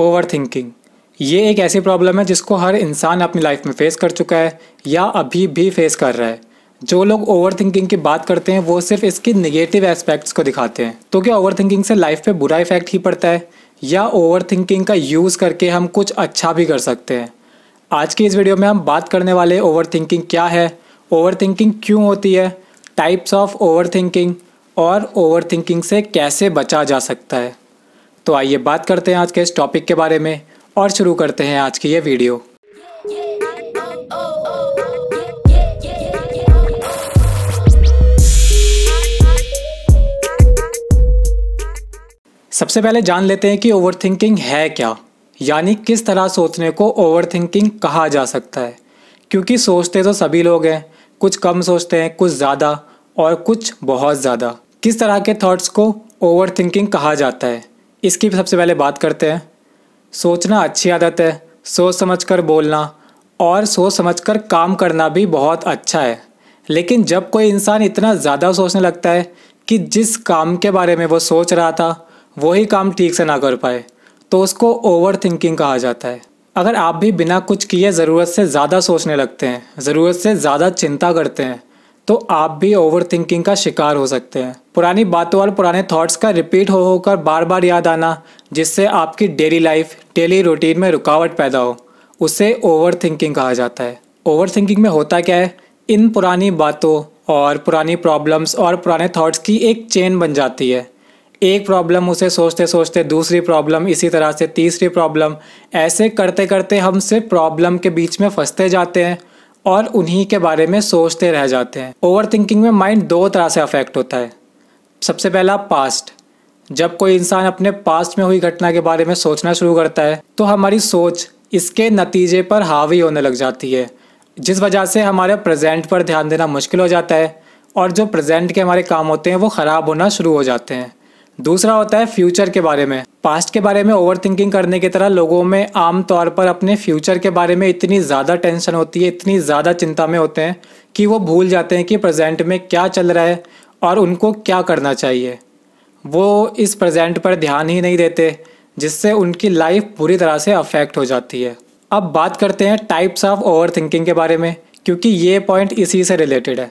over thinking ये एक ऐसी प्रॉब्लम है जिसको हर इंसान अपनी लाइफ में फेस कर चुका है या अभी भी फेस कर रहा है जो लोग ओवर थिंकिंग की बात करते हैं वो सिर्फ इसके निगेटिव एस्पेक्ट्स को दिखाते हैं तो क्या ओवर थिंकिंग से लाइफ पे बुरा इफेक्ट ही पड़ता है या ओवर थिंकिंग का यूज़ करके हम कुछ अच्छा भी कर सकते हैं आज की इस वीडियो में हम बात करने वाले ओवर थिंकिंग क्या है ओवर थिंकिंग क्यों होती है टाइप्स ऑफ ओवर थिंकिंग और ओवर थिंकिंग से कैसे बचा जा सकता है तो आइए बात करते हैं आज के इस टॉपिक के बारे में और शुरू करते हैं आज की ये वीडियो सबसे पहले जान लेते हैं कि ओवरथिंकिंग है क्या यानी किस तरह सोचने को ओवरथिंकिंग कहा जा सकता है क्योंकि सोचते तो सभी लोग हैं कुछ कम सोचते हैं कुछ ज़्यादा और कुछ बहुत ज़्यादा किस तरह के थॉट्स को ओवरथिंकिंग कहा जाता है इसकी सबसे पहले बात करते हैं सोचना अच्छी आदत है सोच समझ कर बोलना और सोच समझ कर काम करना भी बहुत अच्छा है लेकिन जब कोई इंसान इतना ज़्यादा सोचने लगता है कि जिस काम के बारे में वो सोच रहा था वही काम ठीक से ना कर पाए तो उसको ओवर थिंकिंग कहा जाता है अगर आप भी बिना कुछ किए ज़रूरत से ज़्यादा सोचने लगते हैं ज़रूरत से ज़्यादा चिंता करते हैं तो आप भी ओवर थिंकिंग का शिकार हो सकते हैं पुरानी बातों और पुराने थॉट्स का रिपीट हो होकर बार बार याद आना जिससे आपकी डेली लाइफ डेली रूटीन में रुकावट पैदा हो उसे ओवर थिंकिंग कहा जाता है ओवर थिंकिंग में होता क्या है इन पुरानी बातों और पुरानी प्रॉब्लम्स और पुराने थॉट्स की एक चेन बन जाती है एक प्रॉब्लम उसे सोचते सोचते दूसरी प्रॉब्लम इसी तरह से तीसरी प्रॉब्लम ऐसे करते करते हम सिर्फ प्रॉब्लम के बीच में फंसते जाते हैं और उन्हीं के बारे में सोचते रह जाते हैं ओवर थिंकिंग में माइंड दो तरह से अफेक्ट होता है सबसे पहला पास्ट जब कोई इंसान अपने पास्ट में हुई घटना के बारे में सोचना शुरू करता है तो हमारी सोच इसके नतीजे पर हावी होने लग जाती है जिस वजह से हमारे प्रेजेंट पर ध्यान देना मुश्किल हो जाता है और जो प्रेजेंट के हमारे काम होते हैं वो ख़राब होना शुरू हो जाते हैं दूसरा होता है फ्यूचर के बारे में पास्ट के बारे में ओवर थिंकिंग करने की तरह लोगों में आमतौर पर अपने फ्यूचर के बारे में इतनी ज़्यादा टेंशन होती है इतनी ज़्यादा चिंता में होते हैं कि वो भूल जाते हैं कि प्रेजेंट में क्या चल रहा है और उनको क्या करना चाहिए वो इस प्रेजेंट पर ध्यान ही नहीं देते जिससे उनकी लाइफ पूरी तरह से अफेक्ट हो जाती है अब बात करते हैं टाइप्स ऑफ ओवर थिंकिंग के बारे में क्योंकि ये पॉइंट इसी से रिलेटेड है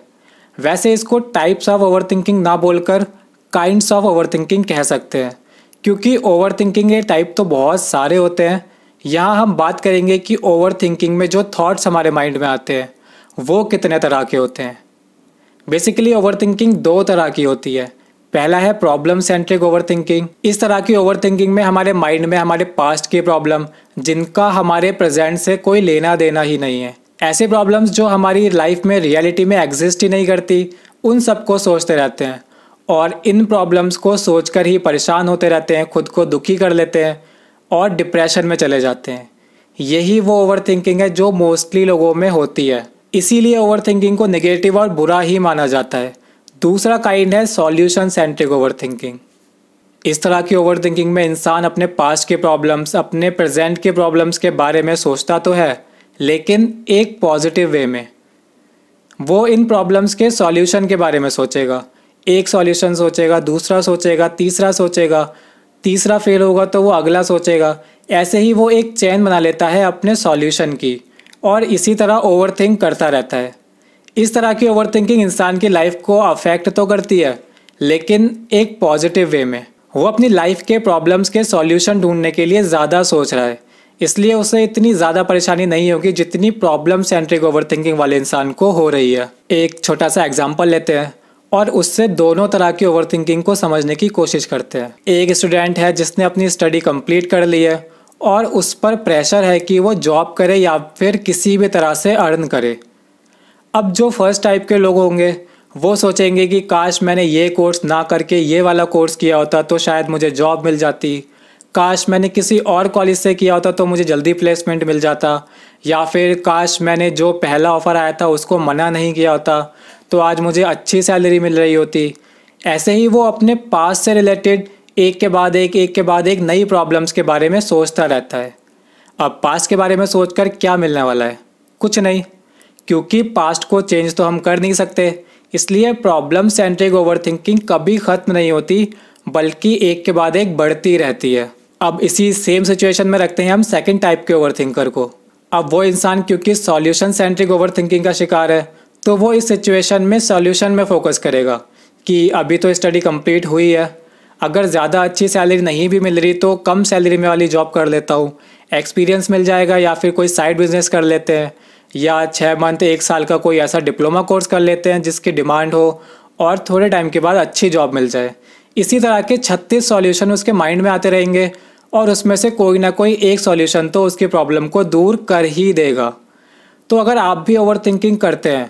वैसे इसको टाइप्स ऑफ ओवर थिंकिंग ना बोलकर काइंड्स ऑफ थिंकिंग कह सकते हैं क्योंकि ओवर के टाइप तो बहुत सारे होते हैं यहाँ हम बात करेंगे कि थिंकिंग में जो थाट्स हमारे माइंड में आते हैं वो कितने तरह के होते हैं बेसिकली थिंकिंग दो तरह की होती है पहला है प्रॉब्लम सेंट्रिक थिंकिंग इस तरह की थिंकिंग में हमारे माइंड में हमारे पास्ट की प्रॉब्लम जिनका हमारे प्रेजेंट से कोई लेना देना ही नहीं है ऐसे प्रॉब्लम्स जो हमारी लाइफ में रियलिटी में एग्जिस्ट ही नहीं करती उन सबको सोचते रहते हैं और इन प्रॉब्लम्स को सोचकर ही परेशान होते रहते हैं खुद को दुखी कर लेते हैं और डिप्रेशन में चले जाते हैं यही वो ओवर थिंकिंग है जो मोस्टली लोगों में होती है इसीलिए ओवर थिंकिंग को नेगेटिव और बुरा ही माना जाता है दूसरा काइंड है सॉल्यूशन सेंट्रिक ओवर थिंकिंग इस तरह की ओवर थिंकिंग में इंसान अपने पास्ट के प्रॉब्लम्स अपने प्रेजेंट के प्रॉब्लम्स के बारे में सोचता तो है लेकिन एक पॉजिटिव वे में वो इन प्रॉब्लम्स के सॉल्यूशन के बारे में सोचेगा एक सॉल्यूशन सोचेगा दूसरा सोचेगा तीसरा सोचेगा तीसरा फेल होगा तो वो अगला सोचेगा ऐसे ही वो एक चैन बना लेता है अपने सॉल्यूशन की और इसी तरह ओवरथिंक करता रहता है इस तरह की ओवरथिंकिंग इंसान की लाइफ को अफेक्ट तो करती है लेकिन एक पॉजिटिव वे में वो अपनी लाइफ के प्रॉब्लम्स के सॉल्यूशन ढूंढने के लिए ज़्यादा सोच रहा है इसलिए उसे इतनी ज़्यादा परेशानी नहीं होगी जितनी प्रॉब्लम सेंट्रिक थिंकिंग वाले इंसान को हो रही है एक छोटा सा एग्जाम्पल लेते हैं और उससे दोनों तरह की ओवर को समझने की कोशिश करते हैं एक स्टूडेंट है जिसने अपनी स्टडी कंप्लीट कर ली है और उस पर प्रेशर है कि वो जॉब करे या फिर किसी भी तरह से अर्न करे अब जो फर्स्ट टाइप के लोग होंगे वो सोचेंगे कि काश मैंने ये कोर्स ना करके ये वाला कोर्स किया होता तो शायद मुझे जॉब मिल जाती काश मैंने किसी और कॉलेज से किया होता तो मुझे जल्दी प्लेसमेंट मिल जाता या फिर काश मैंने जो पहला ऑफ़र आया था उसको मना नहीं किया होता तो आज मुझे अच्छी सैलरी मिल रही होती ऐसे ही वो अपने पास से रिलेटेड एक के बाद एक एक के बाद एक नई प्रॉब्लम्स के बारे में सोचता रहता है अब पास्ट के बारे में सोचकर क्या मिलने वाला है कुछ नहीं क्योंकि पास्ट को चेंज तो हम कर नहीं सकते इसलिए प्रॉब्लम सेंट्रिक ओवर थिंकिंग कभी ख़त्म नहीं होती बल्कि एक के बाद एक बढ़ती रहती है अब इसी सेम सिचुएशन में रखते हैं हम सेकेंड टाइप के ओवर थिंकर को अब वो इंसान क्योंकि सॉल्यूशन सेंट्रिक ओवर थिंकिंग का शिकार है तो वो इस सिचुएशन में सॉल्यूशन में फोकस करेगा कि अभी तो स्टडी कंप्लीट हुई है अगर ज़्यादा अच्छी सैलरी नहीं भी मिल रही तो कम सैलरी में वाली जॉब कर लेता हूँ एक्सपीरियंस मिल जाएगा या फिर कोई साइड बिजनेस कर लेते हैं या छः मंथ एक साल का कोई ऐसा डिप्लोमा कोर्स कर लेते हैं जिसकी डिमांड हो और थोड़े टाइम के बाद अच्छी जॉब मिल जाए इसी तरह के छत्तीस सॉल्यूशन उसके माइंड में आते रहेंगे और उसमें से कोई ना कोई एक सॉल्यूशन तो उसकी प्रॉब्लम को दूर कर ही देगा तो अगर आप भी ओवर थिंकिंग करते हैं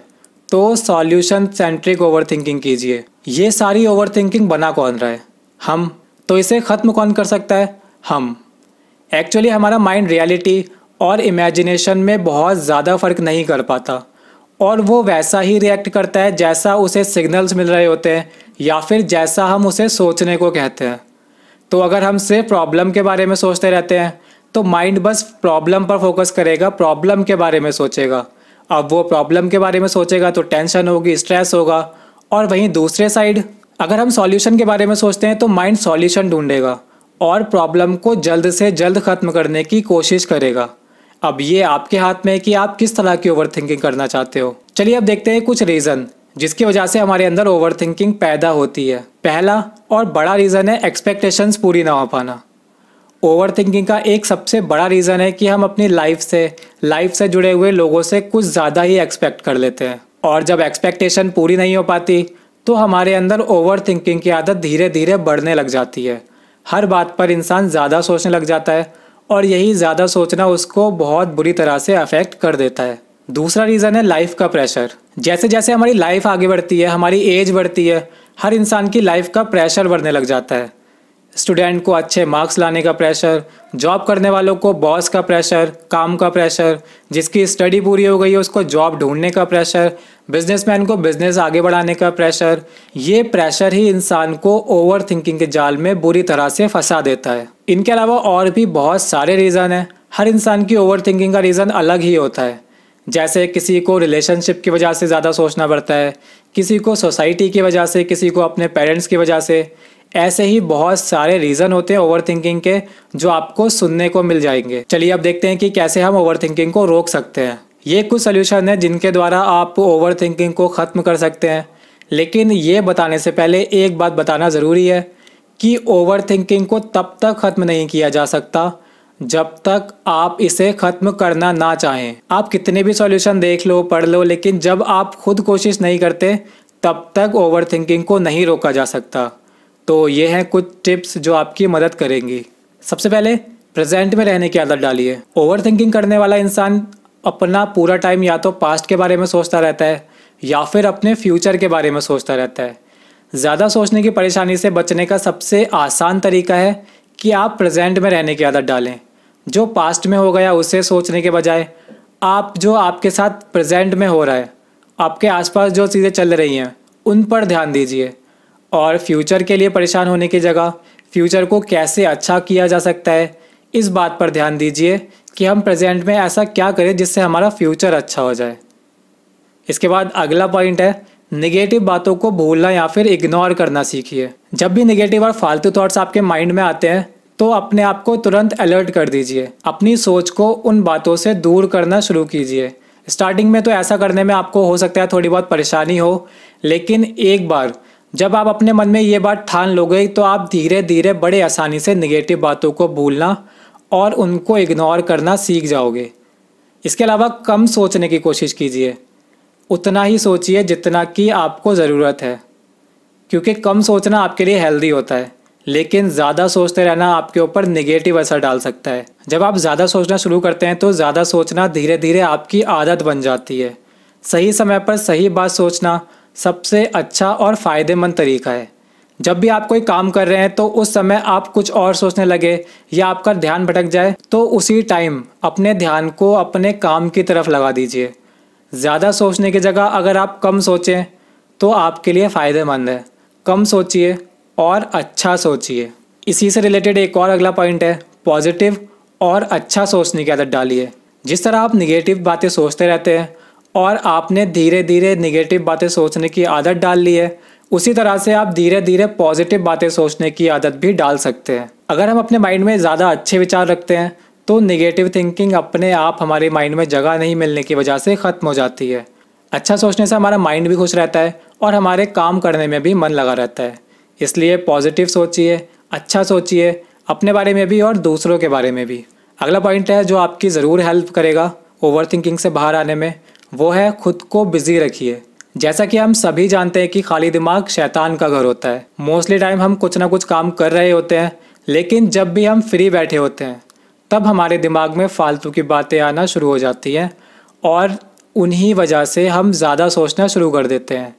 तो सॉल्यूशन सेंट्रिक ओवर थिंकिंग कीजिए ये सारी ओवर थिंकिंग बना कौन रहा है हम तो इसे ख़त्म कौन कर सकता है हम एक्चुअली हमारा माइंड रियलिटी और इमेजिनेशन में बहुत ज़्यादा फ़र्क नहीं कर पाता और वो वैसा ही रिएक्ट करता है जैसा उसे सिग्नल्स मिल रहे होते हैं या फिर जैसा हम उसे सोचने को कहते हैं तो अगर हम सिर्फ प्रॉब्लम के बारे में सोचते रहते हैं तो माइंड बस प्रॉब्लम पर फोकस करेगा प्रॉब्लम के बारे में सोचेगा अब वो प्रॉब्लम के बारे में सोचेगा तो टेंशन होगी स्ट्रेस होगा और वहीं दूसरे साइड अगर हम सॉल्यूशन के बारे में सोचते हैं तो माइंड सॉल्यूशन ढूंढेगा और प्रॉब्लम को जल्द से जल्द ख़त्म करने की कोशिश करेगा अब ये आपके हाथ में है कि आप किस तरह की थिंकिंग करना चाहते हो चलिए अब देखते हैं कुछ रीज़न जिसकी वजह से हमारे अंदर थिंकिंग पैदा होती है पहला और बड़ा रीज़न है एक्सपेक्टेशंस पूरी ना हो पाना ओवर थिंकिंग का एक सबसे बड़ा रीज़न है कि हम अपनी लाइफ से लाइफ से जुड़े हुए लोगों से कुछ ज़्यादा ही एक्सपेक्ट कर लेते हैं और जब एक्सपेक्टेशन पूरी नहीं हो पाती तो हमारे अंदर ओवर थिंकिंग की आदत धीरे धीरे बढ़ने लग जाती है हर बात पर इंसान ज़्यादा सोचने लग जाता है और यही ज़्यादा सोचना उसको बहुत बुरी तरह से अफेक्ट कर देता है दूसरा रीज़न है लाइफ का प्रेशर जैसे जैसे हमारी लाइफ आगे बढ़ती है हमारी एज बढ़ती है हर इंसान की लाइफ का प्रेशर बढ़ने लग जाता है स्टूडेंट को अच्छे मार्क्स लाने का प्रेशर जॉब करने वालों को बॉस का प्रेशर काम का प्रेशर जिसकी स्टडी पूरी हो गई है उसको जॉब ढूंढने का प्रेशर बिजनेसमैन को बिजनेस आगे बढ़ाने का प्रेशर ये प्रेशर ही इंसान को ओवर थिंकिंग के जाल में बुरी तरह से फंसा देता है इनके अलावा और भी बहुत सारे रीज़न हैं हर इंसान की ओवर थिंकिंग का रीज़न अलग ही होता है जैसे किसी को रिलेशनशिप की वजह से ज़्यादा सोचना पड़ता है किसी को सोसाइटी की वजह से किसी को अपने पेरेंट्स की वजह से ऐसे ही बहुत सारे रीज़न होते हैं ओवर थिंकिंग के जो आपको सुनने को मिल जाएंगे चलिए अब देखते हैं कि कैसे हम ओवर थिंकिंग को रोक सकते हैं ये कुछ सोल्यूशन है जिनके द्वारा आप ओवर थिंकिंग को ख़त्म कर सकते हैं लेकिन ये बताने से पहले एक बात बताना ज़रूरी है कि ओवर थिंकिंग को तब तक ख़त्म नहीं किया जा सकता जब तक आप इसे ख़त्म करना ना चाहें आप कितने भी सॉल्यूशन देख लो पढ़ लो लेकिन जब आप खुद कोशिश नहीं करते तब तक ओवर थिंकिंग को नहीं रोका जा सकता तो ये हैं कुछ टिप्स जो आपकी मदद करेंगी सबसे पहले प्रेजेंट में रहने की आदत डालिए ओवर थिंकिंग करने वाला इंसान अपना पूरा टाइम या तो पास्ट के बारे में सोचता रहता है या फिर अपने फ्यूचर के बारे में सोचता रहता है ज़्यादा सोचने की परेशानी से बचने का सबसे आसान तरीका है कि आप प्रेजेंट में रहने की आदत डालें जो पास्ट में हो गया उसे सोचने के बजाय आप जो आपके साथ प्रेजेंट में हो रहा है आपके आसपास जो चीज़ें चल रही हैं उन पर ध्यान दीजिए और फ्यूचर के लिए परेशान होने की जगह फ्यूचर को कैसे अच्छा किया जा सकता है इस बात पर ध्यान दीजिए कि हम प्रेजेंट में ऐसा क्या करें जिससे हमारा फ्यूचर अच्छा हो जाए इसके बाद अगला पॉइंट है निगेटिव बातों को भूलना या फिर इग्नोर करना सीखिए जब भी निगेटिव और फालतू थॉट्स आपके माइंड में आते हैं तो अपने आप को तुरंत अलर्ट कर दीजिए अपनी सोच को उन बातों से दूर करना शुरू कीजिए स्टार्टिंग में तो ऐसा करने में आपको हो सकता है थोड़ी बहुत परेशानी हो लेकिन एक बार जब आप अपने मन में ये बात ठान लोगे तो आप धीरे धीरे बड़े आसानी से निगेटिव बातों को भूलना और उनको इग्नोर करना सीख जाओगे इसके अलावा कम सोचने की कोशिश कीजिए उतना ही सोचिए जितना कि आपको ज़रूरत है क्योंकि कम सोचना आपके लिए हेल्दी होता है लेकिन ज़्यादा सोचते रहना आपके ऊपर निगेटिव असर डाल सकता है जब आप ज़्यादा सोचना शुरू करते हैं तो ज़्यादा सोचना धीरे धीरे आपकी आदत बन जाती है सही समय पर सही बात सोचना सबसे अच्छा और फ़ायदेमंद तरीका है जब भी आप कोई काम कर रहे हैं तो उस समय आप कुछ और सोचने लगे या आपका ध्यान भटक जाए तो उसी टाइम अपने ध्यान को अपने काम की तरफ लगा दीजिए ज़्यादा सोचने की जगह अगर आप कम सोचें तो आपके लिए फ़ायदेमंद है कम सोचिए और अच्छा सोचिए इसी से रिलेटेड एक और अगला पॉइंट है पॉजिटिव और अच्छा सोचने की आदत डालिए जिस तरह आप निगेटिव बातें सोचते रहते हैं और आपने धीरे धीरे निगेटिव बातें सोचने की आदत डाल ली है उसी तरह से आप धीरे धीरे पॉजिटिव बातें सोचने की आदत भी डाल सकते हैं अगर हम अपने माइंड में ज़्यादा अच्छे विचार रखते हैं तो निगेटिव थिंकिंग अपने आप हमारे माइंड में जगह नहीं मिलने की वजह से ख़त्म हो जाती है अच्छा सोचने से हमारा माइंड भी खुश रहता है और हमारे काम करने में भी मन लगा रहता है इसलिए पॉजिटिव सोचिए अच्छा सोचिए अपने बारे में भी और दूसरों के बारे में भी अगला पॉइंट है जो आपकी ज़रूर हेल्प करेगा ओवर से बाहर आने में वो है खुद को बिजी रखिए जैसा कि हम सभी जानते हैं कि खाली दिमाग शैतान का घर होता है मोस्टली टाइम हम कुछ ना कुछ काम कर रहे होते हैं लेकिन जब भी हम फ्री बैठे होते हैं तब हमारे दिमाग में फालतू की बातें आना शुरू हो जाती हैं और उन्हीं वजह से हम ज़्यादा सोचना शुरू कर देते हैं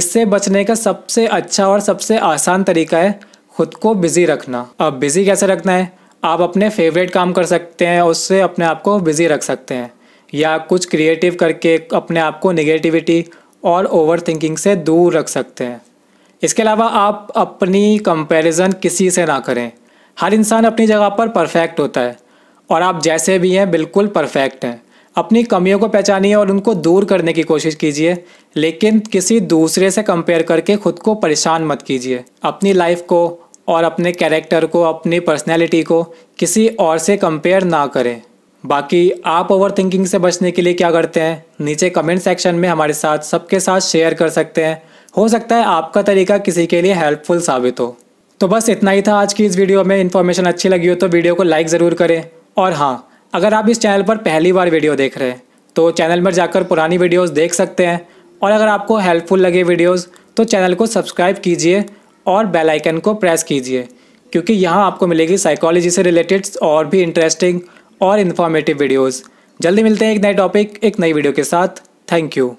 इससे बचने का सबसे अच्छा और सबसे आसान तरीका है खुद को बिज़ी रखना अब बिज़ी कैसे रखना है आप अपने फेवरेट काम कर सकते हैं उससे अपने आप को बिज़ी रख सकते हैं या कुछ क्रिएटिव करके अपने आप को निगेटिविटी और ओवर थिंकिंग से दूर रख सकते हैं इसके अलावा आप अपनी कंपैरिजन किसी से ना करें हर इंसान अपनी जगह पर परफेक्ट होता है और आप जैसे भी हैं बिल्कुल परफेक्ट हैं अपनी कमियों को पहचानिए और उनको दूर करने की कोशिश कीजिए लेकिन किसी दूसरे से कंपेयर करके खुद को परेशान मत कीजिए अपनी लाइफ को और अपने कैरेक्टर को अपनी पर्सनैलिटी को किसी और से कंपेयर ना करें बाकी आप ओवर थिंकिंग से बचने के लिए क्या करते हैं नीचे कमेंट सेक्शन में हमारे साथ सबके साथ शेयर कर सकते हैं हो सकता है आपका तरीका किसी के लिए हेल्पफुल साबित हो तो बस इतना ही था आज की इस वीडियो में इन्फॉर्मेशन अच्छी लगी हो तो वीडियो को लाइक ज़रूर करें और हाँ अगर आप इस चैनल पर पहली बार वीडियो देख रहे हैं तो चैनल पर जाकर पुरानी वीडियोज़ देख सकते हैं और अगर आपको हेल्पफुल लगे वीडियोज़ तो चैनल को सब्सक्राइब कीजिए और बेल आइकन को प्रेस कीजिए क्योंकि यहाँ आपको मिलेगी साइकोलॉजी से रिलेटेड और भी इंटरेस्टिंग और इन्फॉर्मेटिव वीडियोस जल्दी मिलते हैं एक नए टॉपिक एक नई वीडियो के साथ थैंक यू